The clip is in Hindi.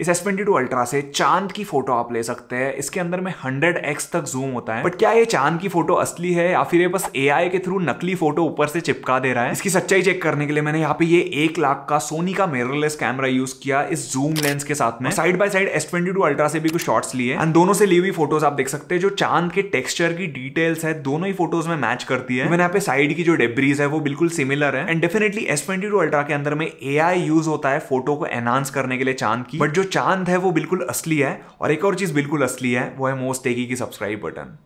इस एस ट्वेंटी टू अल्ट्रा से चांद की फोटो आप ले सकते हैं इसके अंदर में 100x तक जूम होता है बट क्या ये चांद की फोटो असली है या फिर ये बस AI के थ्रू नकली फोटो ऊपर से चिपका दे रहा है इसकी सच्चाई चेक करने के लिए मैंने यहाँ पे ये एक लाख का सोनी का मेररलेस कैमरा यूज किया इस जूम लेंस के साथ में side by side S twenty two ultra से भी कुछ शॉर्ट्स लिए एंड दोनों से ली हुई फोटोज आप देख सकते हैं जो चांद के टेक्स्चर की डिटेल्स है दोनों ही फोटोज में मैच करती है मैंने यहाँ पे साइड की जो डेब्रीज है वो बिल्कुल सिमिलर है and definitely S twenty two ultra के अंदर में ए यूज होता है फोटो को एनहांस करने के लिए चांद की बट जो जो चांद है वो बिल्कुल असली है और एक और चीज़ बिल्कुल असली है वो है मोस्ट टेकी की सब्सक्राइब बटन